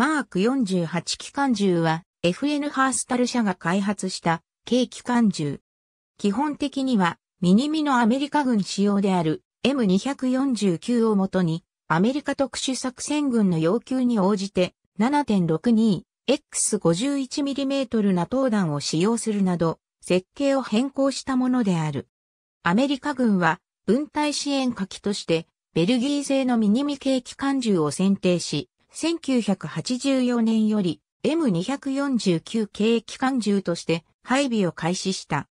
マーク48機関銃は FN ハースタル社が開発した軽機関銃。基本的にはミニミのアメリカ軍仕様である M249 をもとにアメリカ特殊作戦軍の要求に応じて 7.62X51mm ナト弾を使用するなど設計を変更したものである。アメリカ軍は分隊支援火器としてベルギー製のミニミ軽機関銃を選定し1984年より M249 系機関銃として配備を開始した。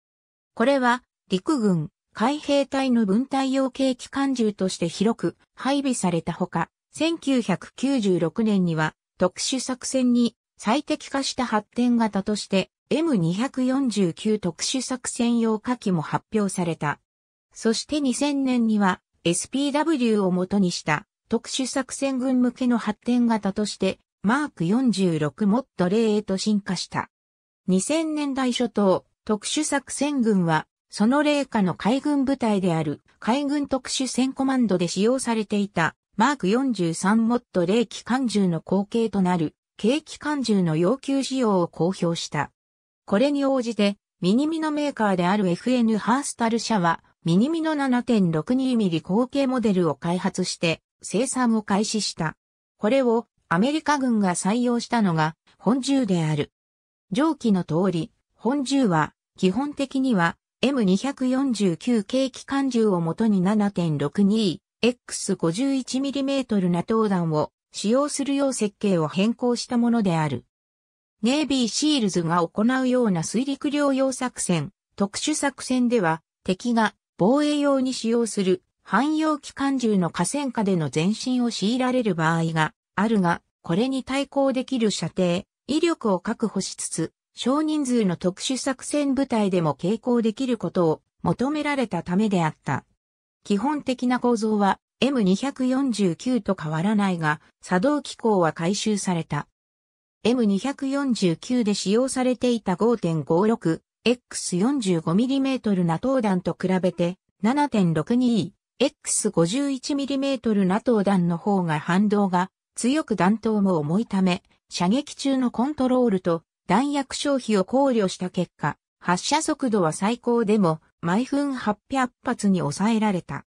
これは陸軍海兵隊の分隊用系機関銃として広く配備されたほか、1996年には特殊作戦に最適化した発展型として M249 特殊作戦用火器も発表された。そして2000年には SPW を元にした特殊作戦軍向けの発展型として、マーク46モッド0へと進化した。2000年代初頭、特殊作戦軍は、その例下の海軍部隊である海軍特殊戦コマンドで使用されていたマーク43モッド0機関銃の後継となる軽機関銃の要求使用を公表した。これに応じて、ミニミノメーカーである FN ハースタル社は、ミニミノ 7.62mm 後継モデルを開発して、生産を開始した。これをアメリカ軍が採用したのが本銃である。上記の通り、本銃は基本的には M249 軽機関銃をもとに 7.62X51mm なト弾を使用するよう設計を変更したものである。ネイビーシールズが行うような水陸両用作戦、特殊作戦では敵が防衛用に使用する汎用機関銃の河川下での前進を強いられる場合があるが、これに対抗できる射程、威力を確保しつつ、少人数の特殊作戦部隊でも傾向できることを求められたためであった。基本的な構造は M249 と変わらないが、作動機構は回収された。M249 で使用されていた 5.56X45mm なト弾と比べて 7.62E X51mm ナト o 弾の方が反動が強く弾頭も重いため、射撃中のコントロールと弾薬消費を考慮した結果、発射速度は最高でも毎分800発に抑えられた。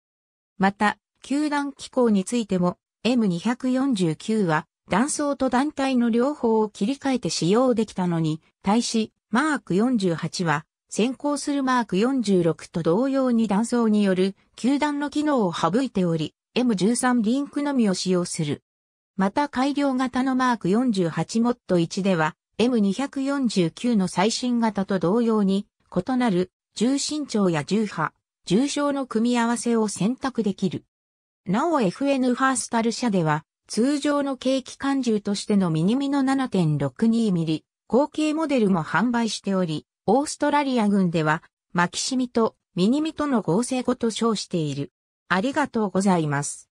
また、球弾機構についても M249 は弾倉と弾体の両方を切り替えて使用できたのに、対し、マーク48は先行するマーク46と同様に断層による球団の機能を省いており、M13 リンクのみを使用する。また改良型のマーク48モッド1では、M249 の最新型と同様に、異なる重心長や重波、重症の組み合わせを選択できる。なお FN ファースタル社では、通常の軽機関銃としてのミニミの 7.62mm 後継モデルも販売しており、オーストラリア軍では、マキシミとミニミとの合成語と称している。ありがとうございます。